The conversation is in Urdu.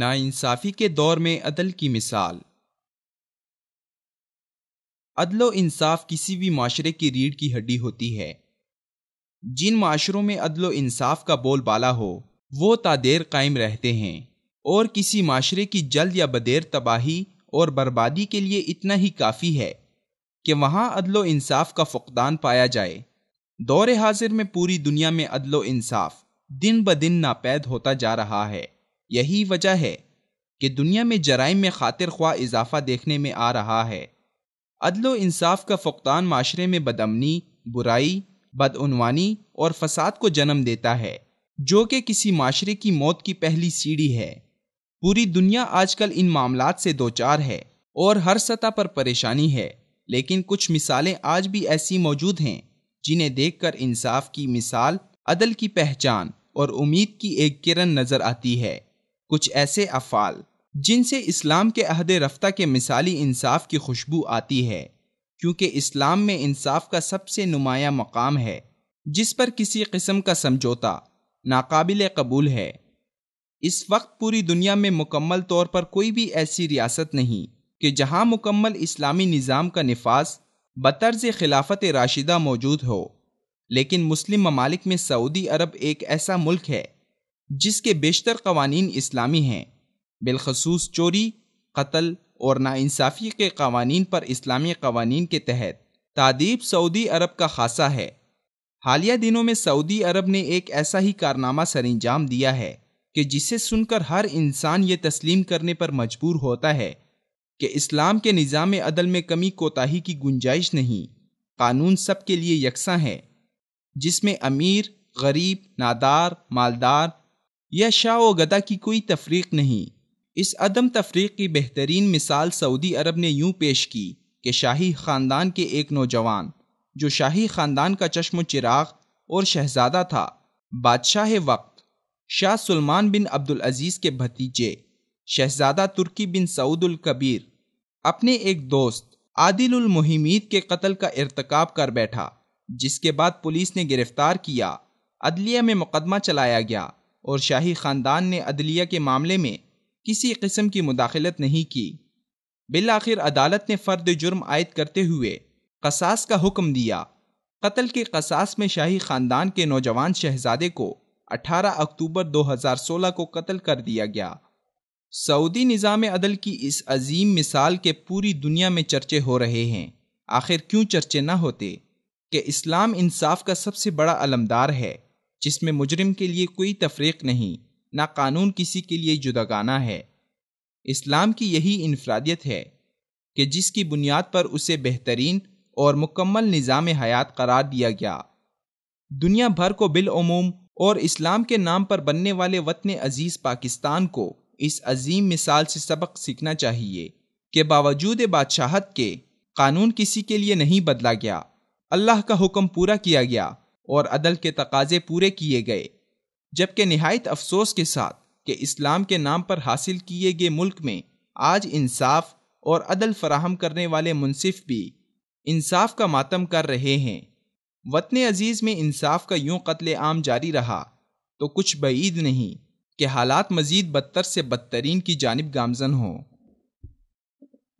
ناانصافی کے دور میں عدل کی مثال عدل و انصاف کسی بھی معاشرے کی ریڑھ کی ہڈی ہوتی ہے جن معاشروں میں عدل و انصاف کا بول بالا ہو وہ تادیر قائم رہتے ہیں اور کسی معاشرے کی جلد یا بدیر تباہی اور بربادی کے لیے اتنا ہی کافی ہے کہ وہاں عدل و انصاف کا فقدان پایا جائے دور حاضر میں پوری دنیا میں عدل و انصاف دن بدن ناپید ہوتا جا رہا ہے یہی وجہ ہے کہ دنیا میں جرائم میں خاطر خواہ اضافہ دیکھنے میں آ رہا ہے عدل و انصاف کا فقطان معاشرے میں بدمنی برائی بدعنوانی اور فساد کو جنم دیتا ہے جو کہ کسی معاشرے کی موت کی پہلی سیڑھی ہے پوری دنیا آج کل ان معاملات سے دوچار ہے اور ہر سطح پر پریشانی ہے لیکن کچھ مثالیں آج بھی ایسی موجود ہیں جنہیں دیکھ کر انصاف کی مثال عدل کی پہچان اور امید کی ایک کرن نظر آتی ہے کچھ ایسے افعال جن سے اسلام کے عہد رفتہ کے مثالی انصاف کی خوشبو آتی ہے کیونکہ اسلام میں انصاف کا سب سے نمایاں مقام ہے جس پر کسی قسم کا سمجھوتا ناقابل قبول ہے اس وقت پوری دنیا میں مکمل طور پر کوئی بھی ایسی ریاست نہیں کہ جہاں مکمل اسلامی نظام کا نفاذ بطرز خلافت راشدہ موجود ہو لیکن مسلم ممالک میں سعودی عرب ایک ایسا ملک ہے جس کے بیشتر قوانین اسلامی ہیں بالخصوص چوری قتل اور ناانصافی کے قوانین پر اسلامی قوانین کے تحت تعدیب سعودی عرب کا خاصہ ہے حالیہ دنوں میں سعودی عرب نے ایک ایسا ہی کارنامہ سر انجام دیا ہے کہ جسے سن کر ہر انسان یہ تسلیم کرنے پر مجبور ہوتا ہے کہ اسلام کے نظام عدل میں کمی کوتاہی کی گنجائش نہیں قانون سب کے لیے یکساں ہے جس میں امیر غریب نادار مالدار یا شاہ و گدا کی کوئی تفریق نہیں اس عدم تفریق کی بہترین مثال سعودی عرب نے یوں پیش کی کہ شاہی خاندان کے ایک نوجوان جو شاہی خاندان کا چشم و چراغ اور شہزادہ تھا بادشاہ وقت شاہ سلمان بن عبد العزیز کے بھتیجے شہزادہ ترکی بن سعود الکبیر اپنے ایک دوست عادل المحمید کے قتل کا ارتکاب کر بیٹھا جس کے بعد پولیس نے گرفتار کیا عدلیہ میں مقدمہ چلایا گیا اور شاہی خاندان نے عدلیہ کے معاملے میں کسی قسم کی مداخلت نہیں کی بالآخر عدالت نے فرد جرم عائد کرتے ہوئے قصاص کا حکم دیا قتل کے قصاص میں شاہی خاندان کے نوجوان شہزادے کو اٹھارہ اکتوبر دو ہزار سولہ کو قتل کر دیا گیا سعودی نظام عدل کی اس عظیم مثال کے پوری دنیا میں چرچے ہو رہے ہیں آخر کیوں چرچے نہ ہوتے کہ اسلام انصاف کا سب سے بڑا علمدار ہے جس میں مجرم کے لیے کوئی تفریق نہیں نہ قانون کسی کے لیے جدگانہ ہے اسلام کی یہی انفرادیت ہے کہ جس کی بنیاد پر اسے بہترین اور مکمل نظام حیات قرار دیا گیا دنیا بھر کو بالعموم اور اسلام کے نام پر بننے والے وطن عزیز پاکستان کو اس عظیم مثال سے سبق سیکھنا چاہیے کہ باوجود بادشاہت کے قانون کسی کے لیے نہیں بدلا گیا اللہ کا حکم پورا کیا گیا اور عدل کے تقاضے پورے کیے گئے جبکہ نہایت افسوس کے ساتھ کہ اسلام کے نام پر حاصل کیے گئے ملک میں آج انصاف اور عدل فراہم کرنے والے منصف بھی انصاف کا ماتم کر رہے ہیں وطن عزیز میں انصاف کا یوں قتل عام جاری رہا تو کچھ بعید نہیں کہ حالات مزید بدتر سے بدترین کی جانب گامزن ہوں